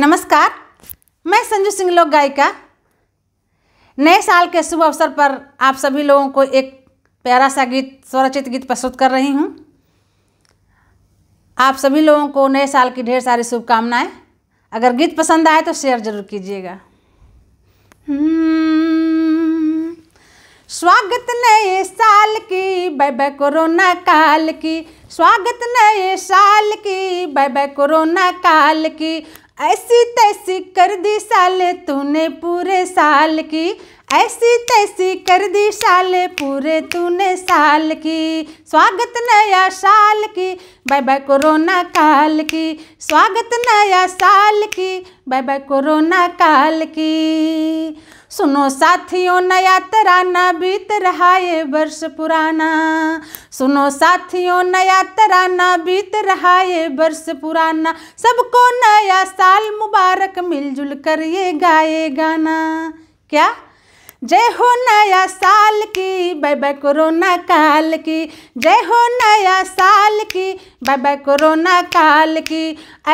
नमस्कार मैं संजू सिंह लोक गायिका नए साल के शुभ अवसर पर आप सभी लोगों को एक प्यारा सा गीत स्वरचित गीत प्रस्तुत कर रही हूँ आप सभी लोगों को नए साल की ढेर सारी शुभकामनाएं अगर गीत पसंद आए तो शेयर ज़रूर कीजिएगा हम्म, स्वागत नए साल की बाय बाय कोरोना काल की स्वागत नए साल की बाय बाय कोरोना काल की ऐसी तैसी कर दी साले तूने पूरे साल की ऐसी तैसी कर दी साल पूरे तूने साल की स्वागत नया साल की बाय बाय कोरोना काल की स्वागत नया साल की बाय बाय कोरोना काल की सुनो साथियों नया तराना बीत रहा है वर्ष पुराना सुनो साथियों नया तराना बीत रहा है वर्ष पुराना सबको नया साल मुबारक मिलजुल कर ये गाए गाना क्या जय हो नया साल की बाबा कोरोना काल की जय हो नया साल की बाबा कोरोना काल की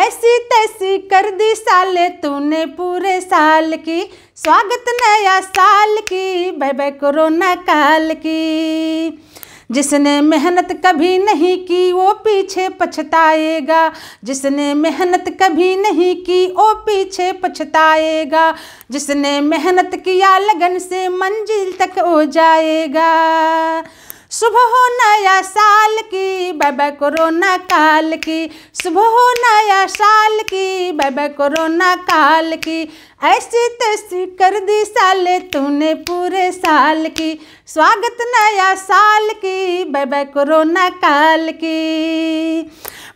ऐसी तैसी कर दी साले तूने पूरे साल की स्वागत नया साल की बाबा कोरोना काल की जिसने मेहनत कभी नहीं की वो पीछे पछताएगा जिसने मेहनत कभी नहीं की वो पीछे पछताएगा जिसने मेहनत किया लगन से मंजिल तक हो जाएगा सुबह हो नया साल की बाबा कोरोना काल की सुबह हो नया साल की बाबा कोरोना काल की ऐसी तैसी कर दी साले तूने पूरे साल की स्वागत नया साल की बाबा कोरोना काल की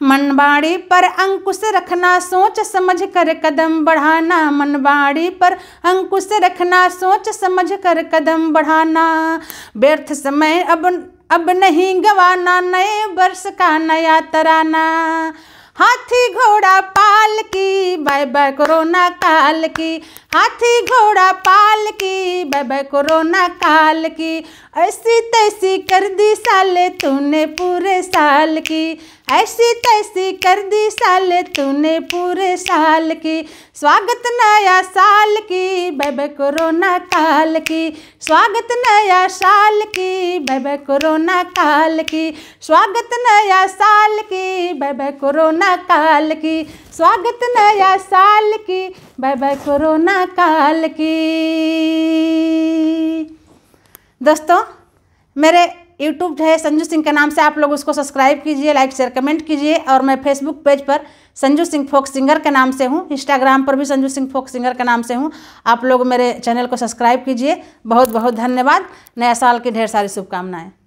मनवाड़ी पर अंकुश रखना सोच समझ कर कदम बढ़ाना मनवाड़ी पर अंकुश रखना सोच समझ कर कदम बढ़ाना व्यर्थ समय अब अब नहीं गवाना नए वर्ष का नया तराना हाथी घोड़ा पाल की बाय बाय कोरोना काल की हाथी घोड़ा पाल की बाय बाय कोरोना काल की ऐसी तैसी कर दी साले तूने पूरे साल की ऐसी तैसी कर दी साले तूने पूरे साल की स्वागत नया साल की बाय बाय कोरोना काल की स्वागत नया साल की बाय बाय कोरोना काल की स्वागत नया साल की बाय बाय कोरोना कोरोना काल की स्वागत नया साल की बाय बाय कोरोना काल की दोस्तों मेरे यूट्यूब है संजू सिंह के नाम से आप लोग उसको सब्सक्राइब कीजिए लाइक शेयर कमेंट कीजिए और मैं फेसबुक पेज पर संजू सिंह फोक सिंगर के नाम से हूँ इंस्टाग्राम पर भी संजू सिंह फोक सिंगर के नाम से हूँ आप लोग मेरे चैनल को सब्सक्राइब कीजिए बहुत बहुत धन्यवाद नया साल की ढेर सारी शुभकामनाएँ